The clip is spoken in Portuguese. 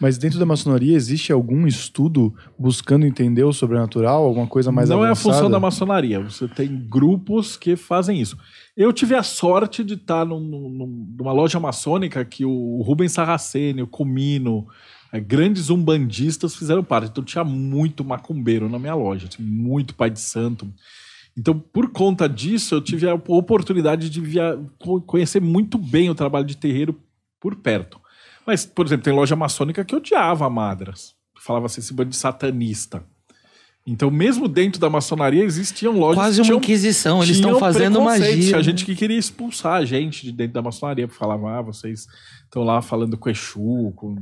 Mas dentro da maçonaria existe algum estudo buscando entender o sobrenatural, alguma coisa mais Não avançada? é a função da maçonaria. Você tem grupos que fazem isso. Eu tive a sorte de estar num, num, numa loja maçônica que o Rubens Sarraceni, o Comino, eh, grandes umbandistas fizeram parte. Então tinha muito macumbeiro na minha loja, assim, muito pai de santo. Então, por conta disso, eu tive a oportunidade de via... conhecer muito bem o trabalho de terreiro por perto. Mas, por exemplo, tem loja maçônica que odiava a Madras. Falava assim, esse bando de satanista. Então, mesmo dentro da maçonaria, existiam lojas. Quase uma tinham, inquisição, eles estão fazendo magia. A gente que queria expulsar a gente de dentro da maçonaria, porque falava, ah, vocês estão lá falando com Exu, com